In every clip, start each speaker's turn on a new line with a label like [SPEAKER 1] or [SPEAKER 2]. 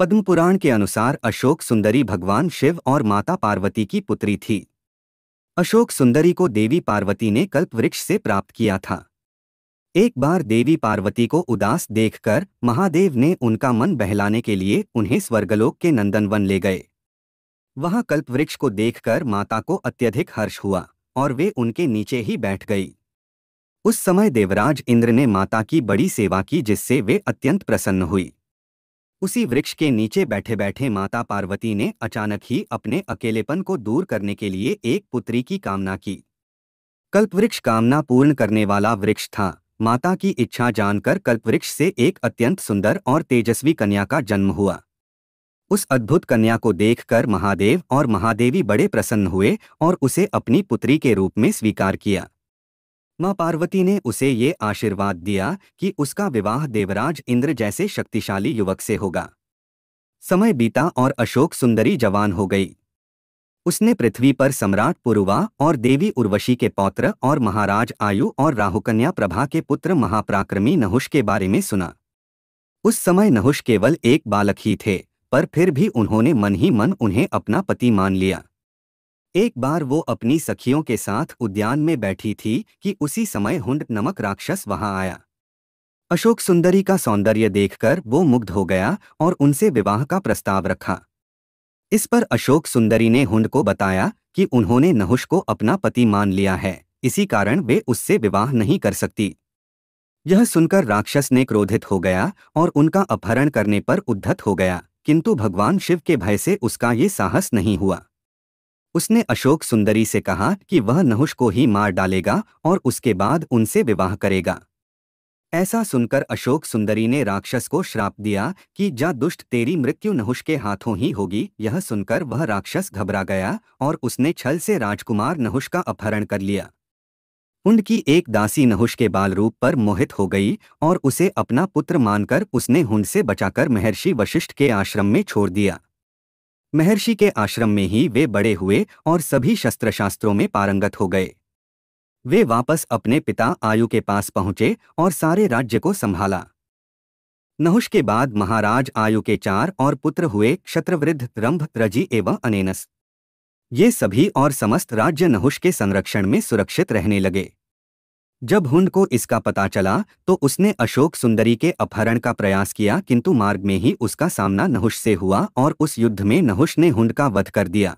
[SPEAKER 1] पद्म पुराण के अनुसार अशोक सुंदरी भगवान शिव और माता पार्वती की पुत्री थी अशोक सुंदरी को देवी पार्वती ने कल्प वृक्ष से प्राप्त किया था एक बार देवी पार्वती को उदास देखकर महादेव ने उनका मन बहलाने के लिए उन्हें स्वर्गलोक के नंदनवन ले गए वहां कल्पवृक्ष को देखकर माता को अत्यधिक हर्ष हुआ और वे उनके नीचे ही बैठ गई उस समय देवराज इंद्र ने माता की बड़ी सेवा की जिससे वे अत्यंत प्रसन्न हुई उसी वृक्ष के नीचे बैठे बैठे माता पार्वती ने अचानक ही अपने अकेलेपन को दूर करने के लिए एक पुत्री की कामना की कल्पवृक्ष कामना पूर्ण करने वाला वृक्ष था माता की इच्छा जानकर कल्पवृक्ष से एक अत्यंत सुंदर और तेजस्वी कन्या का जन्म हुआ उस अद्भुत कन्या को देखकर महादेव और महादेवी बड़े प्रसन्न हुए और उसे अपनी पुत्री के रूप में स्वीकार किया माँ पार्वती ने उसे ये आशीर्वाद दिया कि उसका विवाह देवराज इंद्र जैसे शक्तिशाली युवक से होगा समय बीता और अशोक सुंदरी जवान हो गई उसने पृथ्वी पर सम्राट पुरुवा और देवी उर्वशी के पौत्र और महाराज आयु और राहुकन्या प्रभा के पुत्र महापराक्रमी नहुष के बारे में सुना उस समय नहुष केवल एक बालक ही थे पर फिर भी उन्होंने मन ही मन उन्हें अपना पति मान लिया एक बार वो अपनी सखियों के साथ उद्यान में बैठी थी कि उसी समय हुंड नमक राक्षस वहां आया अशोक सुंदरी का सौंदर्य देखकर वो मुग्ध हो गया और उनसे विवाह का प्रस्ताव रखा इस पर अशोक सुंदरी ने हुंड को बताया कि उन्होंने नहुष को अपना पति मान लिया है इसी कारण वे उससे विवाह नहीं कर सकती यह सुनकर राक्षस ने क्रोधित हो गया और उनका अपहरण करने पर उद्धत हो गया किंतु भगवान शिव के भय से उसका ये साहस नहीं हुआ उसने अशोक सुंदरी से कहा कि वह नहुष को ही मार डालेगा और उसके बाद उनसे विवाह करेगा ऐसा सुनकर अशोक सुंदरी ने राक्षस को श्राप दिया कि जा दुष्ट तेरी मृत्यु नहुष के हाथों ही होगी यह सुनकर वह राक्षस घबरा गया और उसने छल से राजकुमार नहुष का अपहरण कर लिया उनकी एक दासी नहुष के बाल रूप पर मोहित हो गई और उसे अपना पुत्र मानकर उसने हुंड से बचाकर महर्षि वशिष्ठ के आश्रम में छोड़ दिया महर्षि के आश्रम में ही वे बड़े हुए और सभी शस्त्रशास्त्रों में पारंगत हो गए वे वापस अपने पिता आयु के पास पहुंचे और सारे राज्य को संभाला नहुष के बाद महाराज आयु के चार और पुत्र हुए क्षत्रवृद्ध रंभ रजी एवं अनेनस ये सभी और समस्त राज्य नहुष के संरक्षण में सुरक्षित रहने लगे जब हुंड को इसका पता चला तो उसने अशोक सुंदरी के अपहरण का प्रयास किया किंतु मार्ग में ही उसका सामना नहुष से हुआ और उस युद्ध में नहुष ने हुंड का वध कर दिया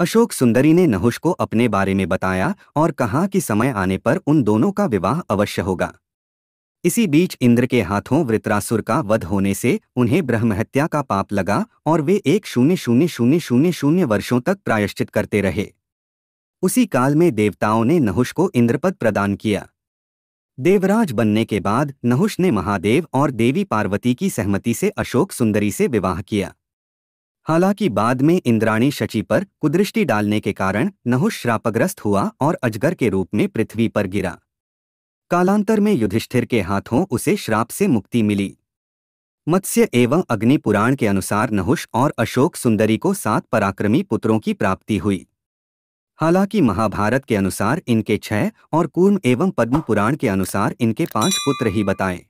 [SPEAKER 1] अशोक सुंदरी ने नहुष को अपने बारे में बताया और कहा कि समय आने पर उन दोनों का विवाह अवश्य होगा इसी बीच इंद्र के हाथों वृत्रासुर का वध होने से उन्हें ब्रह्महत्या का पाप लगा और वे एक शून्य शून्य शून्य शून्य शून्य वर्षों तक प्रायश्चित करते रहे उसी काल में देवताओं ने नहुष को इंद्रपद प्रदान किया देवराज बनने के बाद नहुष ने महादेव और देवी पार्वती की सहमति से अशोक सुंदरी से विवाह किया हालांकि बाद में इंद्राणी शची पर कुदृष्टि डालने के कारण नहुष श्रापग्रस्त हुआ और अजगर के रूप में पृथ्वी पर गिरा कालांतर में युधिष्ठिर के हाथों उसे श्राप से मुक्ति मिली मत्स्य एवं अग्नि पुराण के अनुसार नहुष और अशोक सुंदरी को सात पराक्रमी पुत्रों की प्राप्ति हुई हालांकि महाभारत के अनुसार इनके छह और कूर्म एवं पद्म पुराण के अनुसार इनके पांच पुत्र ही बताएं